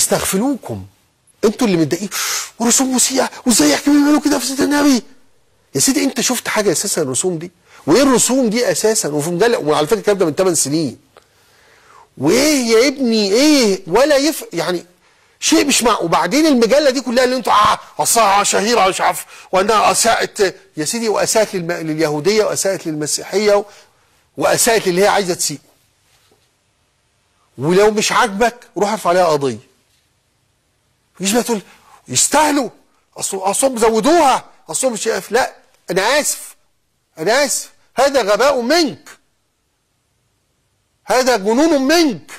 يستغفلوكم انتوا اللي متضايقين ورسوم وسيعه وازاي يحكي بيعملوا كده في سيدنا النبي يا سيدي انت شفت حاجه اساسا الرسوم دي وايه الرسوم دي اساسا وفي مدلق وعلى فكره الكلام ده من 8 سنين وايه يا ابني ايه ولا يف يعني شيء مش معقول وبعدين المجله دي كلها اللي انتوا اه اصلها شهيره مش عارف وانها اساءت يا سيدي واساءت للم... لليهوديه واساءت للمسيحيه و... واساءت للي هي عايزه تسيء ولو مش عاجبك روح ارفع عليها قضيه مش بقى تقول يستاهلوا اصلهم زودوها اصلهم مش لا انا اسف انا اسف هذا غباء منك هذا جنون منك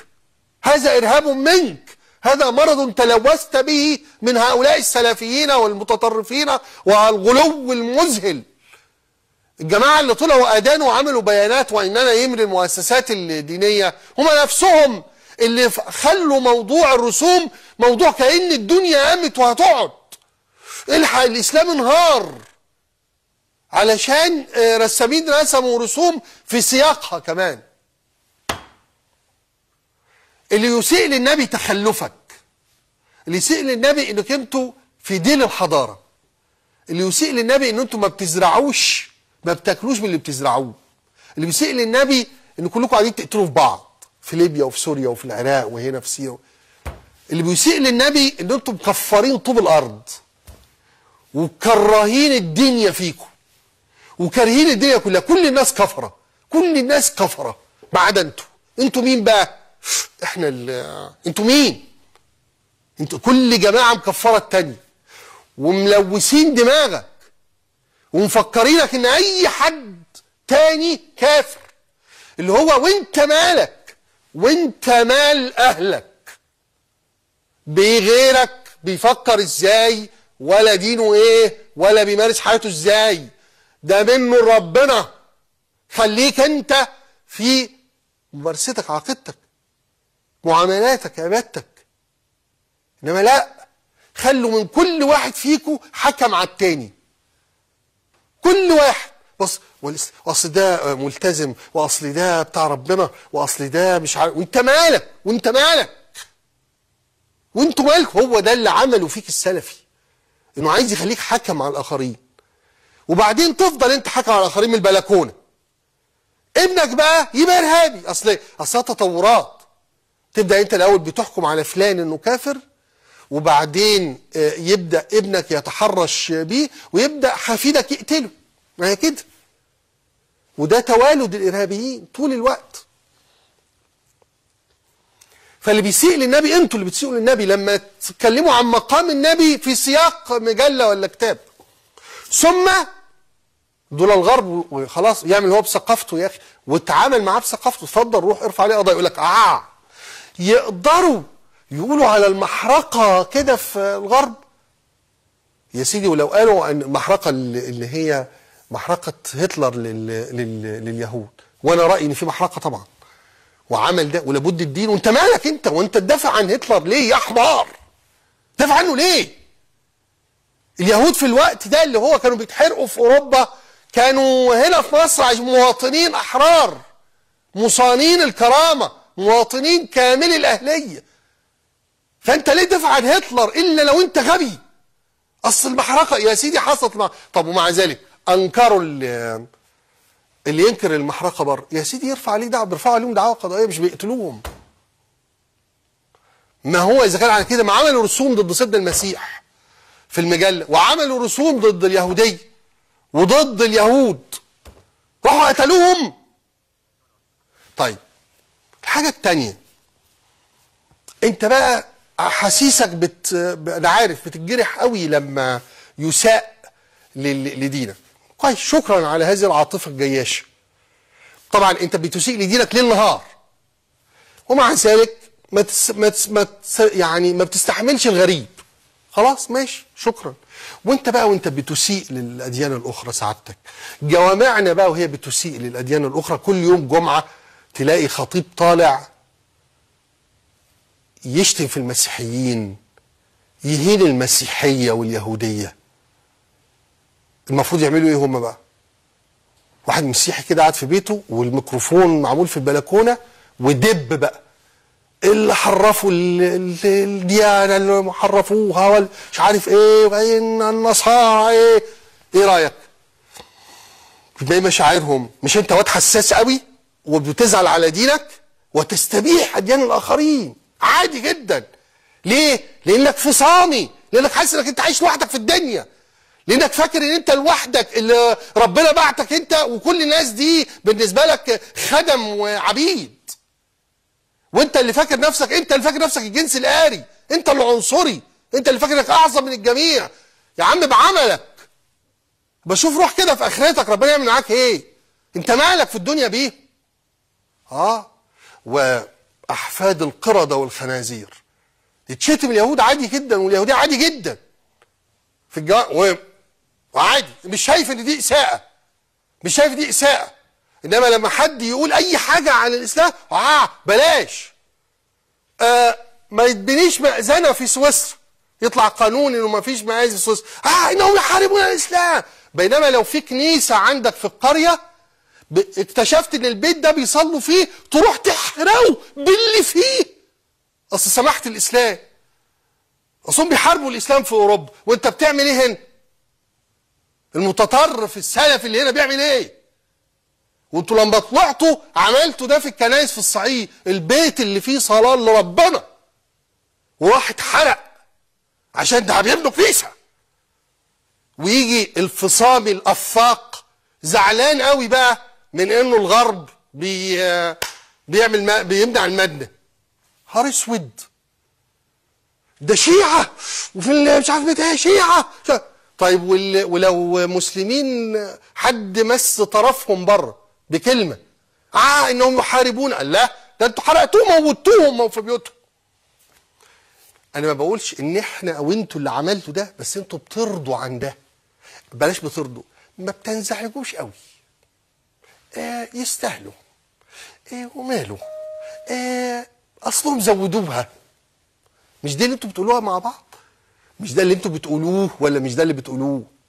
هذا ارهاب منك هذا مرض تلوثت به من هؤلاء السلفيين والمتطرفين والغلو المذهل الجماعة اللي طلعوا أدانوا وعملوا بيانات وإننا يمر المؤسسات الدينية هم نفسهم اللي خلوا موضوع الرسوم موضوع كأن الدنيا قامت وهتقعد الحق الإسلام انهار علشان آه، رسامين رسموا رسوم في سياقها كمان اللي يسيء للنبي تخلفك اللي يسيء للنبي انك انتوا في دين الحضارة اللي يسيء للنبي ان انتوا ما بتزرعوش ما بتاكلوش من اللي بتزرعوه اللي يسيء للنبي ان كلكم قاعدين تقتلوا في بعض في ليبيا وفي سوريا وفي العراق وهنا في سيريا اللي بيسيء للنبي ان انتم مكفرين طوب الارض وكراهين الدنيا فيكم وكارهين الدنيا كلها كل الناس كفره كل الناس كفره ما عدا انتوا انتوا مين بقى احنا انتوا مين انتوا كل جماعه مكفره التانيه وملوثين دماغك ومفكرينك ان اي حد تاني كافر اللي هو وانت مالك وانت مال اهلك بغيرك بيفكر ازاي ولا دينه ايه ولا بيمارس حياته ازاي ده منه ربنا خليك انت في ممارستك عقيدتك معاملاتك عبادتك انما لا خلوا من كل واحد فيكم حكم على التاني كل واحد بص واصل ده ملتزم واصل ده بتاع ربنا واصل ده مش عارف وانت مالك وانت مالك وانتوا مالك هو ده اللي عمله فيك السلفي انه عايز يخليك حكم على الاخرين وبعدين تفضل انت حكم على الاخرين من البلكونه ابنك بقى يبقى ارهابي اصل اصل تطورات تبدا انت الاول بتحكم على فلان انه كافر وبعدين آه، يبدا ابنك يتحرش بيه ويبدا حفيدك يقتله ما هي كده وده توالد الارهابيين طول الوقت فاللي بيسيء للنبي انتوا اللي بتسيئوا للنبي لما تتكلموا عن مقام النبي في سياق مجله ولا كتاب ثم دول الغرب وخلاص يعمل هو بثقافته يا اخي واتعامل معاه بثقافته اتفضل روح ارفع عليه قضيه يقول لك اه يقدروا يقولوا على المحرقه كده في الغرب يا سيدي ولو قالوا ان المحرقه اللي هي محرقة هتلر لل... لل... لليهود وانا رأيي ان في محرقة طبعا وعمل ده ولابد الدين وانت مالك انت وانت تدافع عن هتلر ليه يا حمار تدافع عنه ليه اليهود في الوقت ده اللي هو كانوا بيتحرقوا في اوروبا كانوا هنا في مصر مواطنين احرار مصانين الكرامه مواطنين كاملي الاهليه فانت ليه تدافع عن هتلر الا لو انت غبي اصل المحرقه يا سيدي حصلت مع طب ومع ذلك انكروا اللي ينكر المحرقه بره يا سيدي يرفع عليه دعوه بيرفعوا عليهم دعوه قضائيه مش بيقتلوهم ما هو اذا كان على كده ما عملوا رسوم ضد سيدنا المسيح في المجله وعملوا رسوم ضد اليهوديه وضد اليهود راحوا قتلوهم طيب الحاجه الثانيه انت بقى احاسيسك بت... انا عارف بتتجرح قوي لما يساء لدينك كويس شكرا على هذه العاطفة الجياشة طبعا انت بتسيء لدينك ليل نهار ومع ذلك ما تس ما تس ما تس يعني ما بتستحملش الغريب خلاص ماشي شكرا وانت بقى وانت بتسيء للاديان الاخرى سعادتك جوامعنا بقى وهي بتسيء للاديان الاخرى كل يوم جمعه تلاقي خطيب طالع يشتم في المسيحيين يهين المسيحيه واليهوديه المفروض يعملوا ايه هم بقى واحد مسيحي كده قاعد في بيته والميكروفون معمول في البلكونه ودب بقى اللي حرفوا الديانه اللي حرفوها مش عارف ايه وبعدين النصارى ايه ايه رايك؟ بتلاقي مشاعرهم مش انت واد حساس قوي وبتزعل على دينك وتستبيح اديان الاخرين عادي جدا ليه؟ لانك فصامي لانك حاسس انك انت عايش لوحدك في الدنيا لانك فاكر ان انت لوحدك اللي ربنا بعتك انت وكل الناس دي بالنسبه لك خدم وعبيد وانت اللي فاكر نفسك انت اللي فاكر نفسك الجنس الآري انت العنصري انت اللي فاكر انك اعظم من الجميع يا عم بعملك بشوف روح كده في اخرتك ربنا يعمل معاك ايه انت مالك في الدنيا بيه اه واحفاد القردة والخنازير يتشتم اليهود عادي جدا واليهودية عادي جدا في الجو وعادي مش شايف ان دي اساءه مش شايف دي اساءه انما لما حد يقول اي حاجه عن الاسلام اه بلاش آه ما يتبنيش مأذنه في سويسرا يطلع قانون انه ما فيش مآذن في سويسرا اه انهم يحاربون الاسلام بينما لو في كنيسه عندك في القريه اكتشفت ان البيت ده بيصلوا فيه تروح تحرقه باللي فيه اصل سمحت الاسلام اصل بيحاربوا الاسلام في اوروبا وانت بتعمل ايه هنا المتطرف السلفي اللي هنا بيعمل ايه وانتوا لما طلعتوا عملتوا ده في الكنائس في الصعيد البيت اللي فيه صلاه لربنا وراح اتحرق عشان ده بيبنوا كنيسه ويجي الفصامي الافاق زعلان قوي بقى من انه الغرب بي بيعمل بيمنع المدنه نهار اسود ده شيعه وفي مش عارف ايه شيعه طيب ولو مسلمين حد مس طرفهم بره بكلمة آه إنهم يحاربون قال لا ده أنتوا حرقتوهم وموتوهم في بيوتهم أنا ما بقولش إن إحنا أو أنتوا اللي عملتوا ده بس أنتوا بترضوا عن ده بلاش بترضوا ما بتنزعجوش قوي آه يستاهلوا ايه وماله آه أصلهم زودوها مش دي اللي أنتوا بتقولوها مع بعض مش ده اللي انتوا بتقولوه ولا مش ده اللي بتقولوه